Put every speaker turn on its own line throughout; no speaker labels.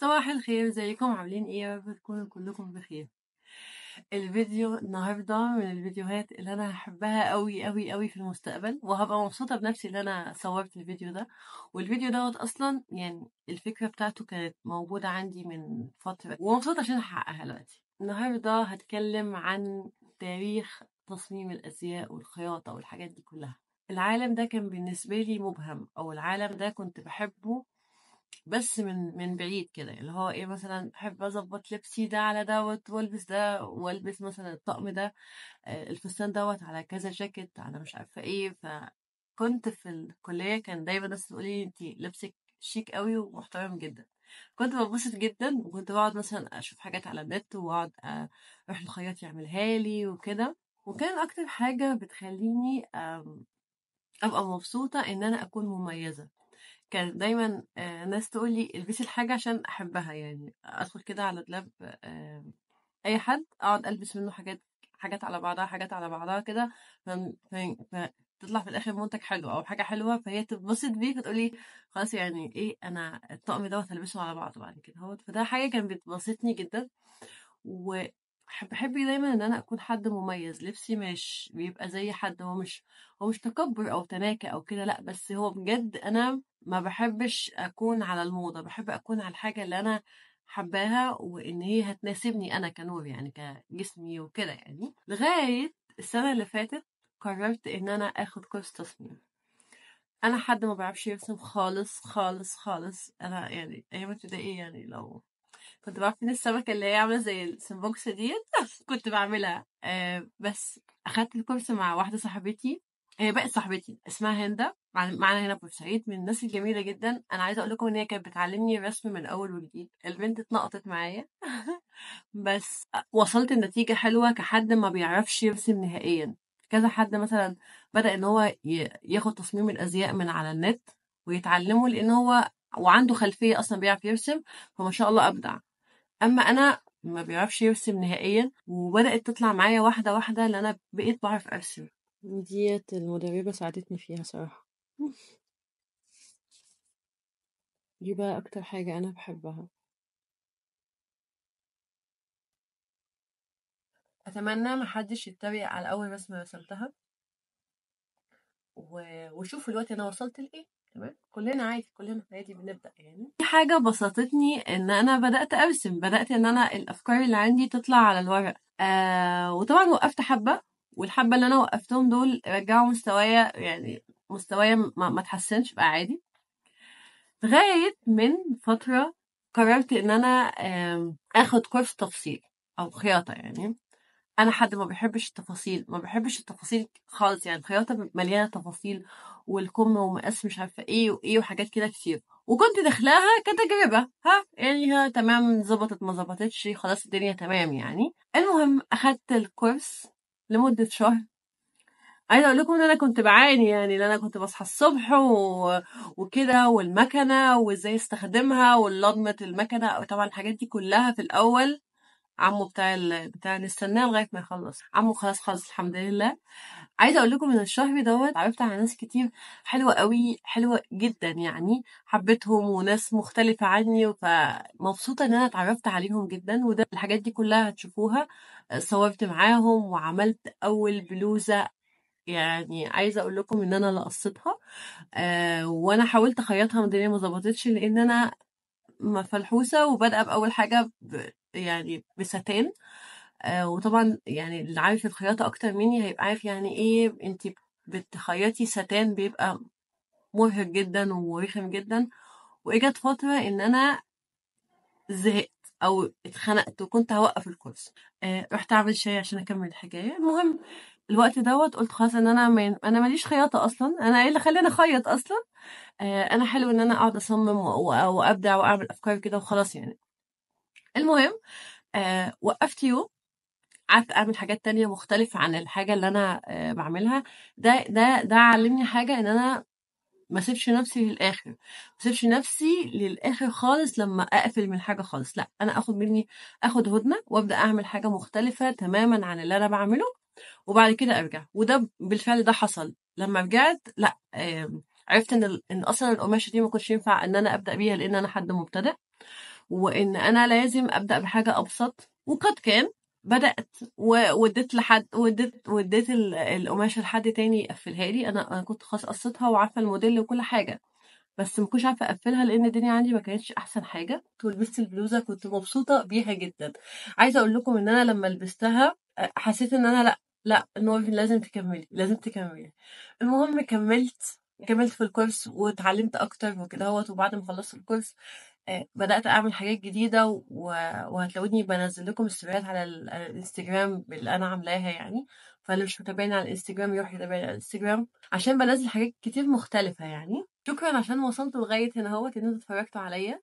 صباح الخير ازيكم عاملين ايه يا رب تكونوا كلكم بخير الفيديو النهارده من الفيديوهات اللي انا هحبها قوي قوي قوي في المستقبل وهبقى مبسوطه بنفسي اللي انا صورت الفيديو ده والفيديو دوت اصلا يعني الفكره بتاعته كانت موجوده عندي من فتره ومبسوطه عشان احققها دلوقتي النهارده هتكلم عن تاريخ تصميم الازياء والخياطه والحاجات دي كلها العالم ده كان بالنسبه لي مبهم او العالم ده كنت بحبه بس من من بعيد كده اللي هو ايه مثلا احب اظبط لبسي ده على دوت والبس ده والبس مثلا الطقم ده آه، الفستان دوت على كذا جاكيت على مش عارفه ايه فكنت في الكليه كان دايما الناس تقولي انت لبسك شيك قوي ومحترم جدا كنت ببسط جدا وكنت بقعد مثلا اشوف حاجات على النت واقعد آه، اروح الخياط يعملها لي وكده وكان اكتر حاجه بتخليني ابقى مبسوطه ان انا اكون مميزه كان دايما آه، ناس تقول لي البسي الحاجة عشان أحبها يعني أدخل كده على دولاب آه، أي حد أقعد ألبس منه حاجات حاجات على بعضها حاجات على بعضها كده تطلع في الاخر منتج حلو او حاجه حلوه فهي تتبسط بيه فتقولي خلاص يعني ايه انا الطقم دوت هلبسه على بعضه بعد كده هو فده حاجه كانت بتبسطني جدا وبحب دايما ان انا اكون حد مميز لبسي مش بيبقى زي حد هو مش هو مش تكبر او تناكة او كده لا بس هو بجد انا ما بحبش أكون على الموضة، بحب أكون على الحاجة اللي أنا حباها وإن هي هتناسبني أنا كنور يعني كجسمي وكده يعني، لغاية السنة اللي فاتت قررت إن أنا آخد كورس تصميم، أنا حد ما بيعرفش يرسم خالص خالص خالص، أنا يعني أيام ابتدائي يعني لو كنت بعرف من السمكة اللي هي عاملة زي السنبوكس ديت كنت بعملها آه بس أخدت الكورس مع واحدة صاحبتي هي آه، بقت صاحبتي اسمها هندا معانا هنا بورسعيد من الناس الجميله جدا انا عايزه اقول لكم ان هي كانت بتعلمني الرسم من اول وجديد البنت اتنقطت معايا بس وصلت لنتيجه حلوه كحد ما بيعرفش يرسم نهائيا كذا حد مثلا بدا ان هو ياخد تصميم الازياء من على النت ويتعلمه لان هو وعنده خلفيه اصلا بيعرف يرسم فما شاء الله ابدع اما انا ما بيعرفش يرسم نهائيا وبدات تطلع معايا واحده واحده اللي انا بقيت بعرف ارسم ديت المدربة ساعدتني فيها صراحة. دي بقى أكتر حاجة أنا بحبها أتمنى ما حدش يتريق على أول رسمة رسمتها. و وشوفوا دلوقتي أنا وصلت لإيه، تمام، كلنا عادي، كلنا عادي بنبدأ يعني. دي حاجة بسطتني إن أنا بدأت أرسم، بدأت إن أنا الأفكار اللي عندي تطلع على الورق، آه وطبعًا وقّفت حبّة. والحبه اللي انا وقفتهم دول رجعوا مستوايا يعني مستوايا ما اتحسنش بقى عادي لغايه من فتره قررت ان انا اخد كورس تفصيل او خياطه يعني انا حد ما بحبش التفاصيل ما بحبش التفاصيل خالص يعني الخياطه مليانه تفاصيل والكم ومقاس مش عارفه ايه وايه وحاجات كده كتير وكنت داخلاها كتجربه ها يعني ها تمام ظبطت ما ظبطتش خلاص الدنيا تمام يعني المهم اخدت الكورس لمدة شهر عايزه اقول لكم ان انا كنت بعاني يعني ان انا كنت بصحى الصبح و... وكده والمكنه وازاي استخدمها ولضمه المكنه طبعا الحاجات دي كلها في الاول عمو بتاع ال... بتاع نستناه لغايه ما يخلص عمو خلاص خلص الحمد لله عايزه اقول لكم ان الشهر دوت عرفت على ناس كتير حلوه قوي حلوه جدا يعني حبيتهم وناس مختلفه عني فمبسوطه ان انا اتعرفت عليهم جدا وده الحاجات دي كلها هتشوفوها صورت معاهم وعملت اول بلوزه يعني عايزه اقول لكم ان انا لقصتها آه وانا حاولت اخيطها من الدنيا ما ظبطتش لان انا مفلحوسه وبدأ باول حاجه يعني بستان آه وطبعا يعني اللي عارف الخياطة أكتر مني هيبقى عارف يعني إيه أنت بتخيطي ستان بيبقى مرهق جدا ورخم جدا وإجت فترة إن أنا زهقت أو اتخنقت وكنت هوقف الكورس آه رحت أعمل شاي عشان أكمل الحكاية المهم الوقت دوت قلت خلاص ان انا من... انا ماليش خياطه اصلا انا ايه اللي خلاني اخيط اصلا آه انا حلو ان انا اقعد اصمم و... وابدع واعمل افكار كده وخلاص يعني المهم آه وقفت يوم قعدت اعمل حاجات تانية مختلفة عن الحاجة اللي انا آه بعملها ده ده ده علمني حاجة ان انا ما اسيبش نفسي للاخر ما اسيبش نفسي للاخر خالص لما اقفل من حاجه خالص لا انا اخد مني اخد هدنه وابدا اعمل حاجه مختلفه تماما عن اللي انا بعمله وبعد كده ارجع وده بالفعل ده حصل لما رجعت لا عرفت ان ان اصلا القماشه دي ما كنتش ينفع ان انا ابدا بيها لان انا حد مبتدئ وان انا لازم ابدا بحاجه ابسط وقد كان بدات ووديت لحد وديت وديت القماشه لحد تاني يقفلها لي انا انا كنت خلاص قصيتها وعارفه الموديل وكل حاجه بس ما كنتش عارفه اقفلها لان الدنيا عندي ما كانتش احسن حاجه ولبست البلوزه كنت مبسوطه بيها جدا عايزه اقول لكم ان انا لما لبستها حسيت ان انا لا لا نوفي لازم تكملي لازم تكملي المهم كملت كملت في الكورس واتعلمت اكتر وكده وبعد ما خلصت الكورس آه، بدأت أعمل حاجات جديدة وهتلاقوني بنزل لكم السيرفيهات على الانستجرام اللي أنا عاملاها يعني فاللي مش متابعني على الانستجرام يروح يتابعني على الانستجرام عشان بنزل حاجات كتير مختلفة يعني شكرا عشان وصلتوا لغاية هنا اهوت إن انتوا اتفرجتوا عليا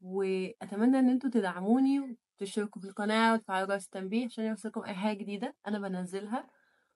وأتمنى إن انتوا تدعموني وتشتركوا في القناة وتفعلوا جرس التنبيه عشان يوصلكم أي حاجة جديدة أنا بنزلها